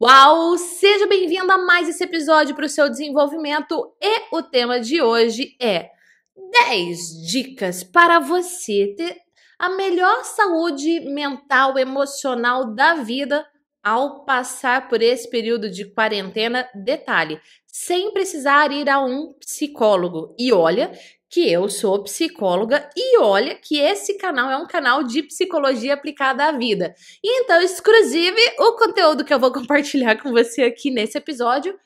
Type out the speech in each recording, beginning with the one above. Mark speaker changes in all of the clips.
Speaker 1: Uau! Seja bem-vindo a mais esse episódio para o seu desenvolvimento e o tema de hoje é 10 dicas para você ter a melhor saúde mental, emocional da vida ao passar por esse período de quarentena. Detalhe, sem precisar ir a um psicólogo. E olha que eu sou psicóloga e olha que esse canal é um canal de psicologia aplicada à vida. Então, inclusive, o conteúdo que eu vou compartilhar com você aqui nesse episódio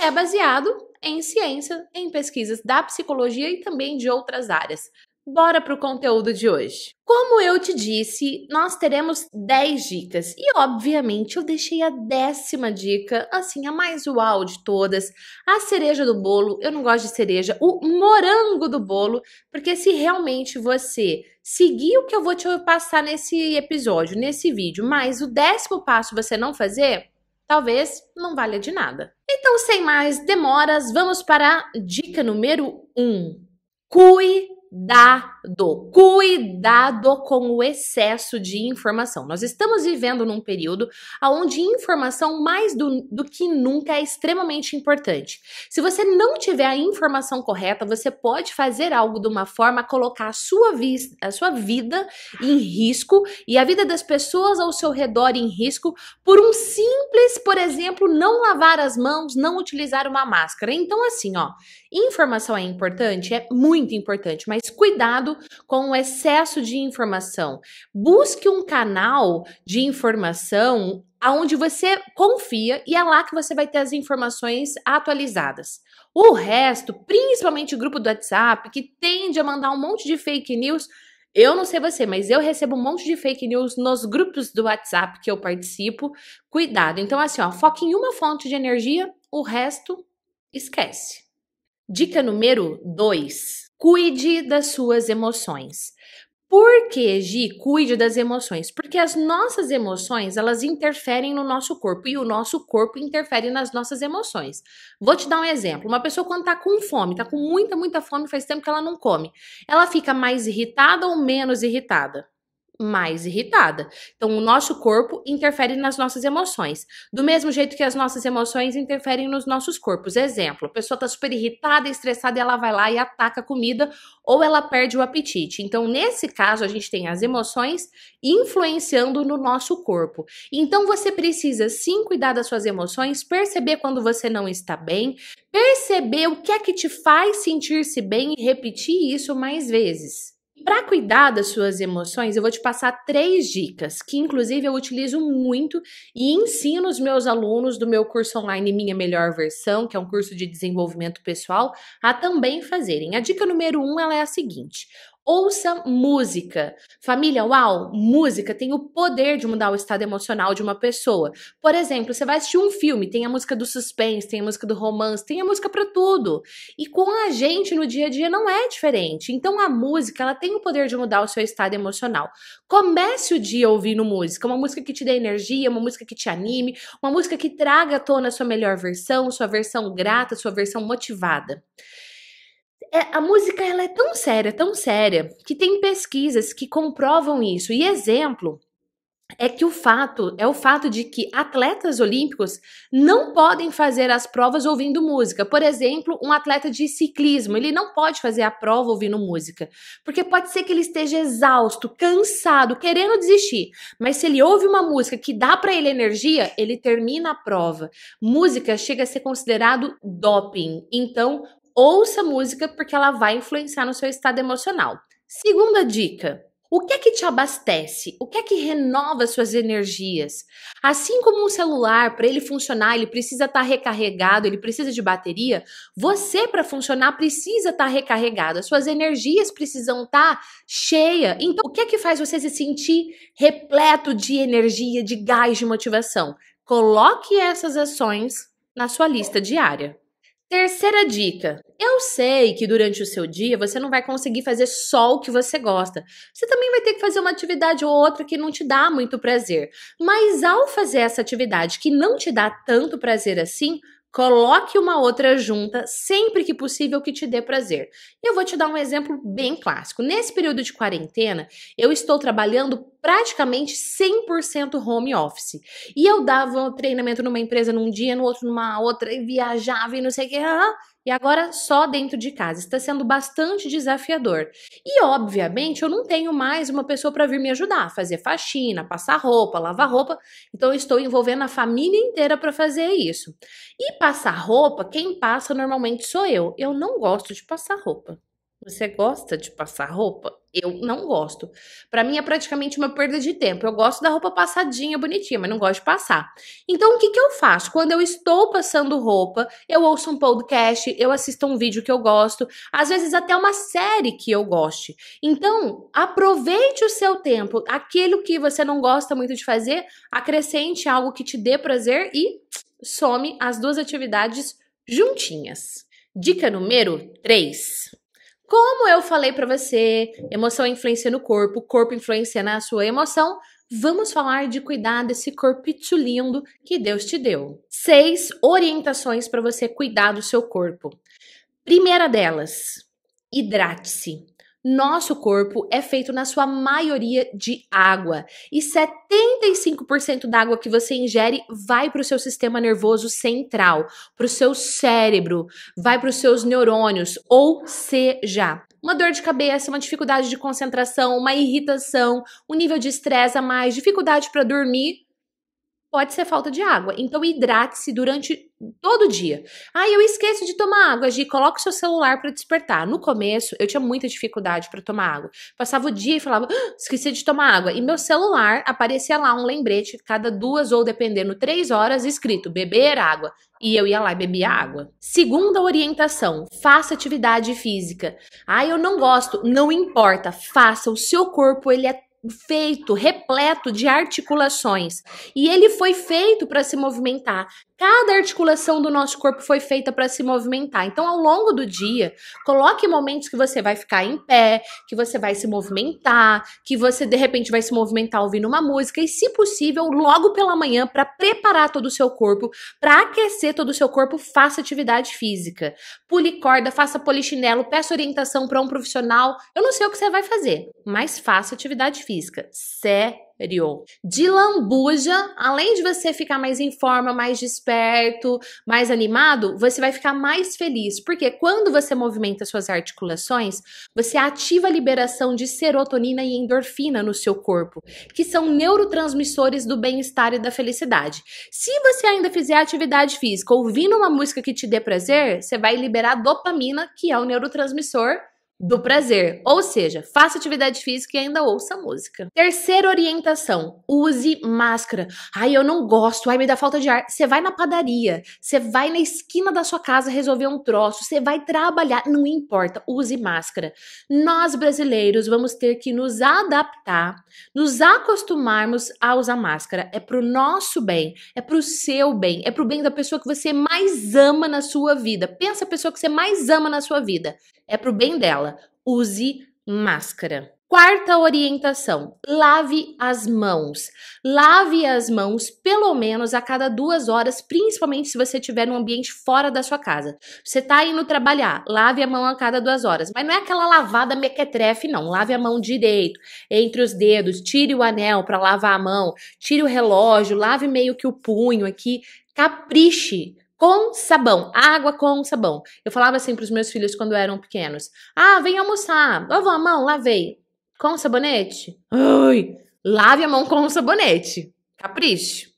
Speaker 1: é baseado em ciência, em pesquisas da psicologia e também de outras áreas. Bora pro conteúdo de hoje. Como eu te disse, nós teremos 10 dicas e, obviamente, eu deixei a décima dica, assim, a mais uau de todas, a cereja do bolo. Eu não gosto de cereja, o morango do bolo, porque se realmente você seguir o que eu vou te passar nesse episódio, nesse vídeo, mas o décimo passo você não fazer, talvez não valha de nada. Então, sem mais demoras, vamos para a dica número 1. Um. Cui cuidado, cuidado com o excesso de informação. Nós estamos vivendo num período onde informação mais do, do que nunca é extremamente importante. Se você não tiver a informação correta, você pode fazer algo de uma forma a colocar a sua, vi a sua vida em risco e a vida das pessoas ao seu redor em risco por um simples, por exemplo, não lavar as mãos, não utilizar uma máscara. Então, assim, ó, Informação é importante? É muito importante, mas cuidado com o excesso de informação. Busque um canal de informação aonde você confia e é lá que você vai ter as informações atualizadas. O resto, principalmente o grupo do WhatsApp, que tende a mandar um monte de fake news, eu não sei você, mas eu recebo um monte de fake news nos grupos do WhatsApp que eu participo. Cuidado. Então, assim, ó, foca em uma fonte de energia, o resto esquece. Dica número 2: cuide das suas emoções. Por que, Gi, cuide das emoções? Porque as nossas emoções, elas interferem no nosso corpo e o nosso corpo interfere nas nossas emoções. Vou te dar um exemplo. Uma pessoa quando tá com fome, tá com muita, muita fome, faz tempo que ela não come. Ela fica mais irritada ou menos irritada? mais irritada. Então, o nosso corpo interfere nas nossas emoções, do mesmo jeito que as nossas emoções interferem nos nossos corpos. Exemplo, a pessoa está super irritada, estressada, ela vai lá e ataca a comida ou ela perde o apetite. Então, nesse caso, a gente tem as emoções influenciando no nosso corpo. Então, você precisa sim cuidar das suas emoções, perceber quando você não está bem, perceber o que é que te faz sentir-se bem e repetir isso mais vezes. Para cuidar das suas emoções, eu vou te passar três dicas que, inclusive, eu utilizo muito e ensino os meus alunos do meu curso online Minha Melhor Versão, que é um curso de desenvolvimento pessoal, a também fazerem. A dica número um ela é a seguinte: Ouça música. Família, uau, música tem o poder de mudar o estado emocional de uma pessoa. Por exemplo, você vai assistir um filme, tem a música do suspense, tem a música do romance, tem a música para tudo. E com a gente no dia a dia não é diferente. Então a música, ela tem o poder de mudar o seu estado emocional. Comece o dia ouvindo música, uma música que te dê energia, uma música que te anime, uma música que traga à tona a sua melhor versão, sua versão grata, sua versão motivada. É, a música ela é tão séria, tão séria, que tem pesquisas que comprovam isso. E exemplo é que o fato é o fato de que atletas olímpicos não podem fazer as provas ouvindo música. Por exemplo, um atleta de ciclismo, ele não pode fazer a prova ouvindo música, porque pode ser que ele esteja exausto, cansado, querendo desistir, mas se ele ouve uma música que dá para ele energia, ele termina a prova. Música chega a ser considerado doping. Então, ouça música porque ela vai influenciar no seu estado emocional. Segunda dica: o que é que te abastece? O que é que renova suas energias? Assim como um celular, para ele funcionar, ele precisa estar tá recarregado, ele precisa de bateria. Você, para funcionar, precisa estar tá recarregado. As suas energias precisam estar tá cheia. Então, o que é que faz você se sentir repleto de energia, de gás, de motivação? Coloque essas ações na sua lista diária. Terceira dica. Eu sei que durante o seu dia você não vai conseguir fazer só o que você gosta. Você também vai ter que fazer uma atividade ou outra que não te dá muito prazer. Mas ao fazer essa atividade que não te dá tanto prazer assim, Coloque uma outra junta sempre que possível que te dê prazer. Eu vou te dar um exemplo bem clássico. Nesse período de quarentena, eu estou trabalhando praticamente 100% home office. E eu dava treinamento numa empresa num dia, no outro numa outra, e viajava e não sei o que. Ah, e agora só dentro de casa. Está sendo bastante desafiador. E, obviamente, eu não tenho mais uma pessoa para vir me ajudar, fazer faxina, passar roupa, lavar roupa. Então, eu estou envolvendo a família inteira para fazer isso. E passar roupa, quem passa normalmente sou eu. Eu não gosto de passar roupa. Você gosta de passar roupa? Eu não gosto. Para mim é praticamente uma perda de tempo. Eu gosto da roupa passadinha, bonitinha, mas não gosto de passar. Então o que, que eu faço? Quando eu estou passando roupa, eu ouço um podcast, eu assisto um vídeo que eu gosto, às vezes até uma série que eu goste. Então aproveite o seu tempo. Aquilo que você não gosta muito de fazer, acrescente algo que te dê prazer e some as duas atividades juntinhas. Dica número 3. Como eu falei para você, emoção influencia no corpo, o corpo influencia na sua emoção. Vamos falar de cuidar desse corpo lindo que Deus te deu. Seis orientações para você cuidar do seu corpo. Primeira delas, hidrate-se. Nosso corpo é feito na sua maioria de água e 75% da água que você ingere vai para o seu sistema nervoso central, para o seu cérebro, vai para os seus neurônios, ou seja, uma dor de cabeça, uma dificuldade de concentração, uma irritação, um nível de estresse a mais, dificuldade para dormir, pode ser falta de água. Então, hidrate-se durante todo o dia. Ah, eu esqueço de tomar água, Gi, coloque o seu celular para despertar. No começo, eu tinha muita dificuldade para tomar água. Passava o dia e falava, ah, esqueci de tomar água. E meu celular aparecia lá um lembrete, cada duas ou dependendo, três horas, escrito beber água. E eu ia lá e bebia água. Segunda orientação, faça atividade física. Ah, eu não gosto. Não importa, faça. O seu corpo, ele é feito, repleto de articulações. E ele foi feito para se movimentar. Cada articulação do nosso corpo foi feita para se movimentar. Então, ao longo do dia, coloque momentos que você vai ficar em pé, que você vai se movimentar, que você de repente vai se movimentar ouvindo uma música e, se possível, logo pela manhã para preparar todo o seu corpo, para aquecer todo o seu corpo, faça atividade física. Pule corda, faça polichinelo, peça orientação para um profissional. Eu não sei o que você vai fazer, mas faça atividade física. Certo superior. De lambuja, além de você ficar mais em forma, mais desperto, mais animado, você vai ficar mais feliz, porque quando você movimenta suas articulações, você ativa a liberação de serotonina e endorfina no seu corpo, que são neurotransmissores do bem-estar e da felicidade. Se você ainda fizer atividade física ouvindo uma música que te dê prazer, você vai liberar dopamina, que é o neurotransmissor do prazer. Ou seja, faça atividade física e ainda ouça música. Terceira orientação: use máscara. Ai, eu não gosto, ai, me dá falta de ar. Você vai na padaria, você vai na esquina da sua casa resolver um troço, você vai trabalhar, não importa, use máscara. Nós brasileiros vamos ter que nos adaptar, nos acostumarmos a usar máscara. É pro nosso bem, é pro seu bem, é pro bem da pessoa que você mais ama na sua vida. Pensa a pessoa que você mais ama na sua vida. É pro bem dela. Use máscara. Quarta orientação: lave as mãos. Lave as mãos pelo menos a cada duas horas, principalmente se você estiver num ambiente fora da sua casa. Você tá indo trabalhar, lave a mão a cada duas horas. Mas não é aquela lavada mequetrefe, não. Lave a mão direito, entre os dedos, tire o anel para lavar a mão, tire o relógio, lave meio que o punho aqui. Capriche com sabão, água com sabão. Eu falava assim para os meus filhos quando eram pequenos: "Ah, vem almoçar. Vovó, a mão lavei com sabonete". Ai, lave a mão com sabonete. Capricho.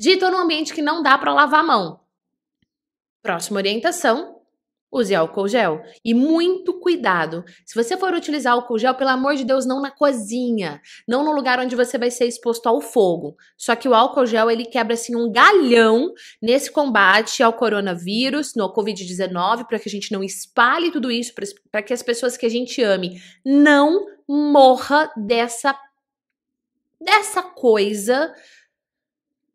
Speaker 1: Dito num ambiente que não dá para lavar a mão. Próxima orientação: use álcool gel. E muito cuidado. Se você for utilizar álcool gel, pelo amor de Deus, não na cozinha, não no lugar onde você vai ser exposto ao fogo. Só que o álcool gel, ele quebra assim um galhão nesse combate ao coronavírus, no COVID-19, para que a gente não espalhe tudo isso, para que as pessoas que a gente ame não morra dessa dessa coisa.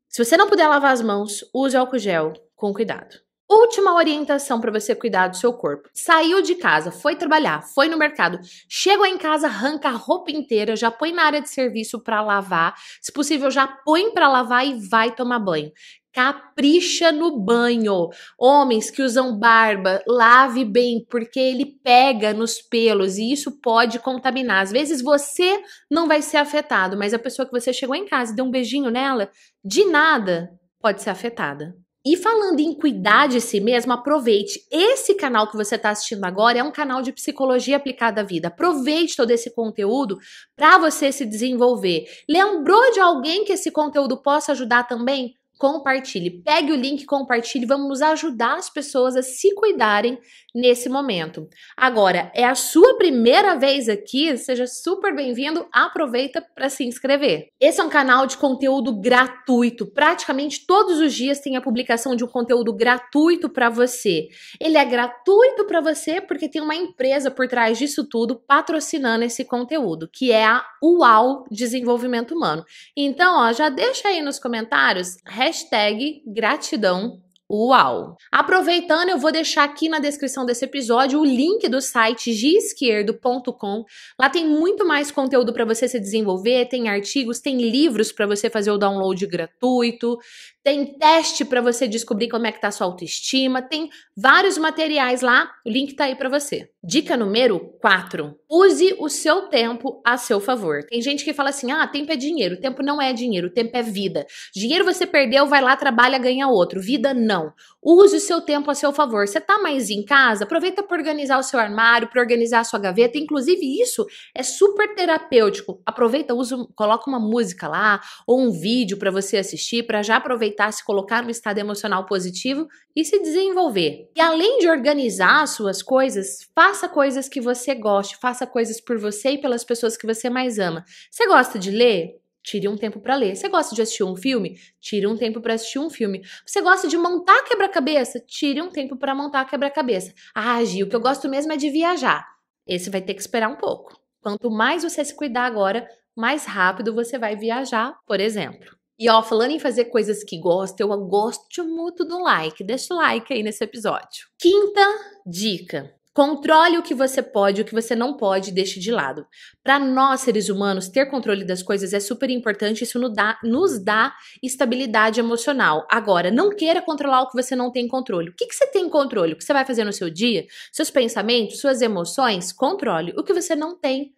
Speaker 1: Se você não puder lavar as mãos, use álcool gel com cuidado. Última orientação para você cuidar do seu corpo. Saiu de casa, foi trabalhar, foi no mercado, chegou em casa, arranca a roupa inteira, já põe na área de serviço para lavar. Se possível, já põe para lavar e vai tomar banho. Capricha no banho. Homens que usam barba, lave bem, porque ele pega nos pelos e isso pode contaminar. Às vezes você não vai ser afetado, mas a pessoa que você chegou em casa e deu um beijinho nela, de nada pode ser afetada. E falando em cuidar de si mesmo, aproveite. Esse canal que você está assistindo agora é um canal de psicologia aplicada à vida. Aproveite todo esse conteúdo para você se desenvolver. Lembrou de alguém que esse conteúdo possa ajudar também? compartilhe. Pegue o link, compartilhe, vamos ajudar as pessoas a se cuidarem nesse momento. Agora, é a sua primeira vez aqui, seja super bem-vindo, aproveita para se inscrever. Esse é um canal de conteúdo gratuito. Praticamente todos os dias tem a publicação de um conteúdo gratuito para você. Ele é gratuito para você porque tem uma empresa por trás disso tudo patrocinando esse conteúdo, que é a UAU Desenvolvimento Humano. Então, ó, já deixa aí nos comentários hashtag gratidão Uau! Aproveitando, eu vou deixar aqui na descrição desse episódio o link do site gisquerdo.com. Lá tem muito mais conteúdo para você se desenvolver, tem artigos, tem livros para você fazer o download gratuito, tem teste para você descobrir como é que tá a sua autoestima, tem vários materiais lá. O link tá aí para você. Dica número 4. Use o seu tempo a seu favor. Tem gente que fala assim: ah, tempo é dinheiro. Tempo não é dinheiro, tempo é vida. Dinheiro você perdeu, vai lá, trabalha, ganha outro. Vida não. Use o seu tempo a seu favor. Você tá mais em casa? Aproveita para organizar o seu armário, para organizar a sua gaveta. Inclusive, isso é super terapêutico. Aproveita, usa, coloca uma música lá ou um vídeo para você assistir, para já aproveitar, se colocar no estado emocional positivo e se desenvolver. E além de organizar as suas coisas, faça Faça coisas que você goste, faça coisas por você e pelas pessoas que você mais ama. Você gosta de ler? Tire um tempo para ler. Você gosta de assistir um filme? Tire um tempo para assistir um filme. Você gosta de montar quebra-cabeça? Tire um tempo para montar quebra-cabeça. Ah, Gi, o que eu gosto mesmo é de viajar. Esse vai ter que esperar um pouco. Quanto mais você se cuidar agora, mais rápido você vai viajar, por exemplo. E ó, falando em fazer coisas que gosta, eu gosto muito do like. Deixa o like aí nesse episódio. Quinta dica: Controle o que você pode, o que você não pode, deixe de lado. Para nós, seres humanos, ter controle das coisas é super importante, isso nos dá, nos dá estabilidade emocional. Agora, não queira controlar o que você não tem controle. O que, que você tem controle? O que você vai fazer no seu dia? Seus pensamentos, suas emoções? Controle. O que você não tem,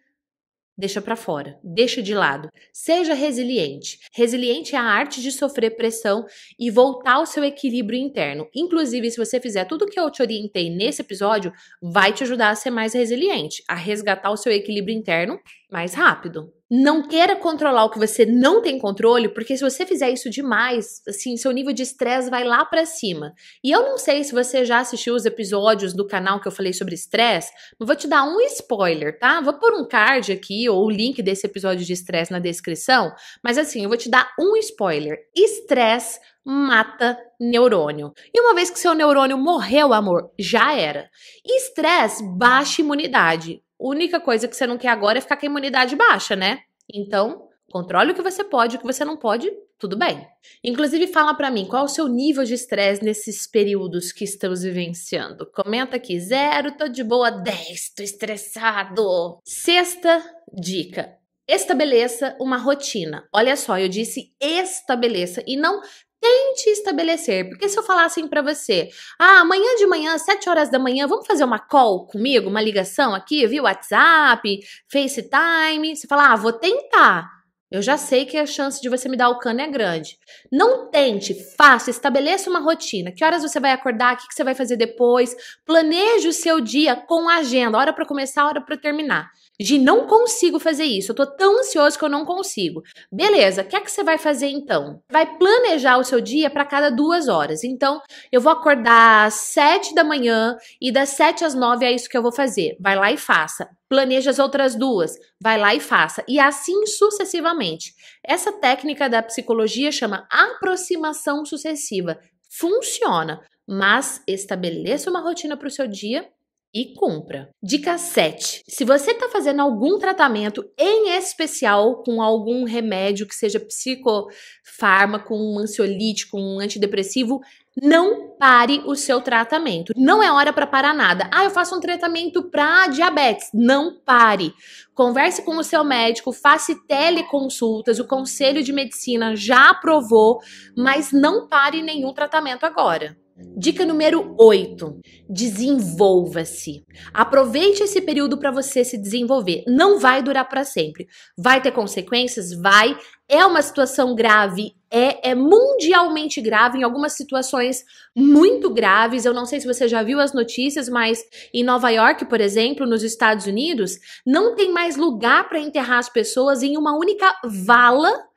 Speaker 1: deixa para fora, deixa de lado. Seja resiliente. Resiliente é a arte de sofrer pressão e voltar ao seu equilíbrio interno. Inclusive, se você fizer tudo que eu te orientei nesse episódio, vai te ajudar a ser mais resiliente, a resgatar o seu equilíbrio interno mais rápido. Não queira controlar o que você não tem controle, porque se você fizer isso demais, assim, seu nível de estresse vai lá para cima. E eu não sei se você já assistiu os episódios do canal que eu falei sobre estresse, mas vou te dar um spoiler, tá? Vou pôr um card aqui ou o link desse episódio de estresse na descrição, mas assim, eu vou te dar um spoiler. Estresse mata neurônio. E uma vez que seu neurônio morreu, amor, já era. Estresse baixa imunidade única coisa que você não quer agora é ficar com a imunidade baixa, né? Então, controle o que você pode, o que você não pode, tudo bem. Inclusive, fala para mim qual é o seu nível de estresse nesses períodos que estamos vivenciando. Comenta aqui: zero, tô de boa, dez, tô estressado. Sexta dica: estabeleça uma rotina. Olha só, eu disse estabeleça e não Tente estabelecer, porque se eu falasse assim para você, ah, amanhã de manhã, 7 horas da manhã, vamos fazer uma call comigo, uma ligação aqui, viu? WhatsApp, FaceTime. Você fala, ah, vou tentar. Eu já sei que a chance de você me dar o cano é grande. Não tente, faça, estabeleça uma rotina. Que horas você vai acordar, o que, que você vai fazer depois. Planeje o seu dia com a agenda, hora para começar, hora para terminar. Gi, não consigo fazer isso. Eu tô tão ansioso que eu não consigo. Beleza, o que é que você vai fazer então? Vai planejar o seu dia para cada duas horas. Então, eu vou acordar às sete da manhã e das sete às nove é isso que eu vou fazer. Vai lá e faça. Planeja as outras duas. Vai lá e faça. E assim sucessivamente. Essa técnica da psicologia chama aproximação sucessiva. Funciona, mas estabeleça uma rotina para o seu dia e cumpra. Dica 7. Se você está fazendo algum tratamento, em especial com algum remédio que seja psicofármaco, um ansiolítico, um antidepressivo, não pare o seu tratamento. Não é hora para parar nada. Ah, eu faço um tratamento para diabetes. Não pare. Converse com o seu médico, faça teleconsultas. O Conselho de Medicina já aprovou, mas não pare nenhum tratamento agora. Dica número 8: desenvolva-se. Aproveite esse período para você se desenvolver. Não vai durar para sempre. Vai ter consequências? Vai. É uma situação grave, é, é, mundialmente grave, em algumas situações muito graves. Eu não sei se você já viu as notícias, mas em Nova York, por exemplo, nos Estados Unidos, não tem mais lugar para enterrar as pessoas em uma única vala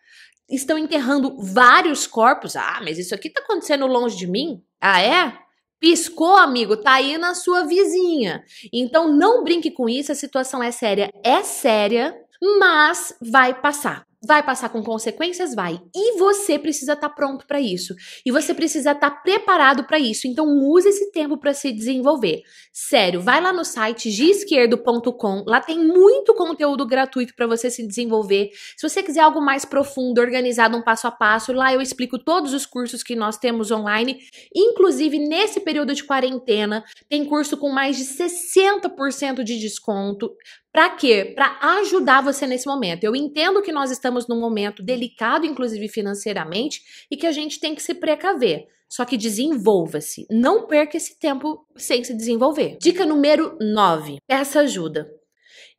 Speaker 1: estão enterrando vários corpos. Ah, mas isso aqui tá acontecendo longe de mim? Ah, é? Piscou, amigo, tá aí na sua vizinha. Então não brinque com isso, a situação é séria, é séria, mas vai passar. Vai passar com consequências? Vai. E você precisa estar tá pronto para isso. E você precisa estar tá preparado para isso. Então, use esse tempo para se desenvolver. Sério, vai lá no site gisquerdo.com. Lá tem muito conteúdo gratuito para você se desenvolver. Se você quiser algo mais profundo, organizado, um passo a passo, lá eu explico todos os cursos que nós temos online. Inclusive, nesse período de quarentena, tem curso com mais de 60% de desconto. Para quê? Para ajudar você nesse momento. Eu entendo que nós estamos num momento delicado, inclusive financeiramente, e que a gente tem que se precaver. Só que desenvolva-se. Não perca esse tempo sem se desenvolver. Dica número 9. Peça ajuda.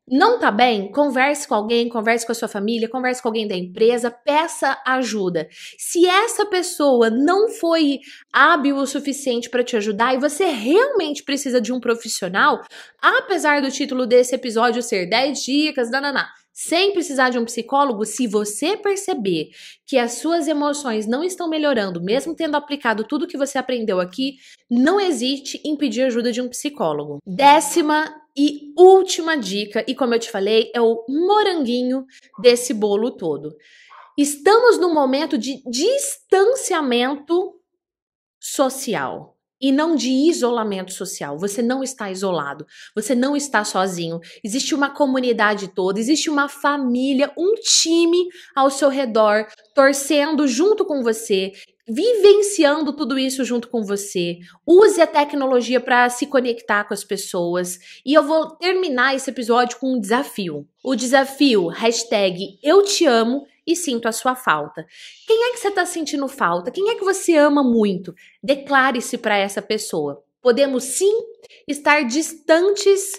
Speaker 1: Não tá bem? Converse com alguém, converse com a sua família, converse com alguém da empresa, peça ajuda. Se essa pessoa não foi hábil o suficiente para te ajudar e você realmente precisa de um profissional, apesar do título desse episódio ser 10 dicas, nananá, sem precisar de um psicólogo, se você perceber que as suas emoções não estão melhorando, mesmo tendo aplicado tudo que você aprendeu aqui, não hesite em pedir ajuda de um psicólogo. Décima e última dica, e como eu te falei, é o moranguinho desse bolo todo. Estamos num momento de distanciamento social e não de isolamento social. Você não está isolado, você não está sozinho. Existe uma comunidade toda, existe uma família, um time ao seu redor, torcendo junto com você, vivenciando tudo isso junto com você. Use a tecnologia para se conectar com as pessoas. E eu vou terminar esse episódio com um desafio. O desafio, hashtag eu te amo, e sinto a sua falta. Quem é que você está sentindo falta? Quem é que você ama muito? Declare-se para essa pessoa. Podemos sim estar distantes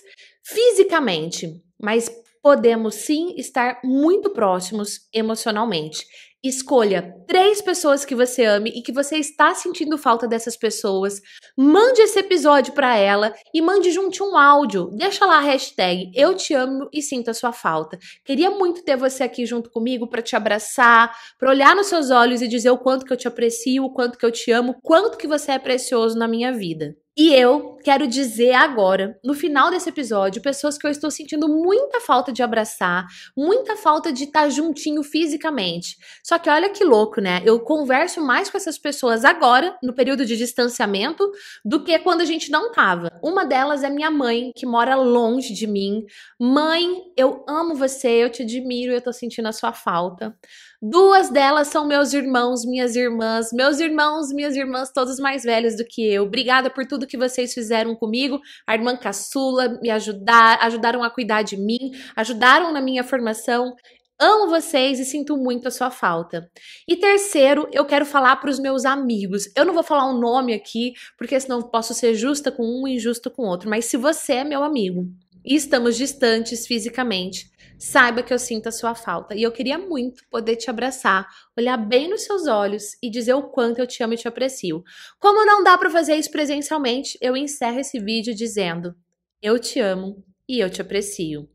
Speaker 1: fisicamente, mas podemos sim estar muito próximos emocionalmente. Escolha três pessoas que você ame e que você está sentindo falta dessas pessoas. Mande esse episódio para ela e mande junto um áudio. Deixa lá a hashtag Eu te amo e sinto a sua falta. Queria muito ter você aqui junto comigo para te abraçar, para olhar nos seus olhos e dizer o quanto que eu te aprecio, o quanto que eu te amo, o quanto que você é precioso na minha vida. E eu quero dizer agora, no final desse episódio, pessoas que eu estou sentindo muita falta de abraçar, muita falta de estar juntinho fisicamente. Só só que olha que louco, né? Eu converso mais com essas pessoas agora, no período de distanciamento, do que quando a gente não tava. Uma delas é minha mãe, que mora longe de mim. Mãe, eu amo você, eu te admiro, eu tô sentindo a sua falta. Duas delas são meus irmãos, minhas irmãs, meus irmãos, minhas irmãs, todos mais velhos do que eu. Obrigada por tudo que vocês fizeram comigo. A irmã caçula me ajudar, ajudaram a cuidar de mim, ajudaram na minha formação. Amo vocês e sinto muito a sua falta. E terceiro, eu quero falar para os meus amigos. Eu não vou falar um nome aqui, porque senão posso ser justa com um e injusta com outro. Mas se você é meu amigo e estamos distantes fisicamente, saiba que eu sinto a sua falta. E eu queria muito poder te abraçar, olhar bem nos seus olhos e dizer o quanto eu te amo e te aprecio. Como não dá para fazer isso presencialmente, eu encerro esse vídeo dizendo: Eu te amo e eu te aprecio.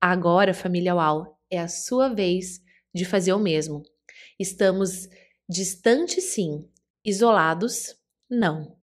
Speaker 1: Agora, família UAU, é a sua vez de fazer o mesmo. Estamos distantes, sim, isolados, não.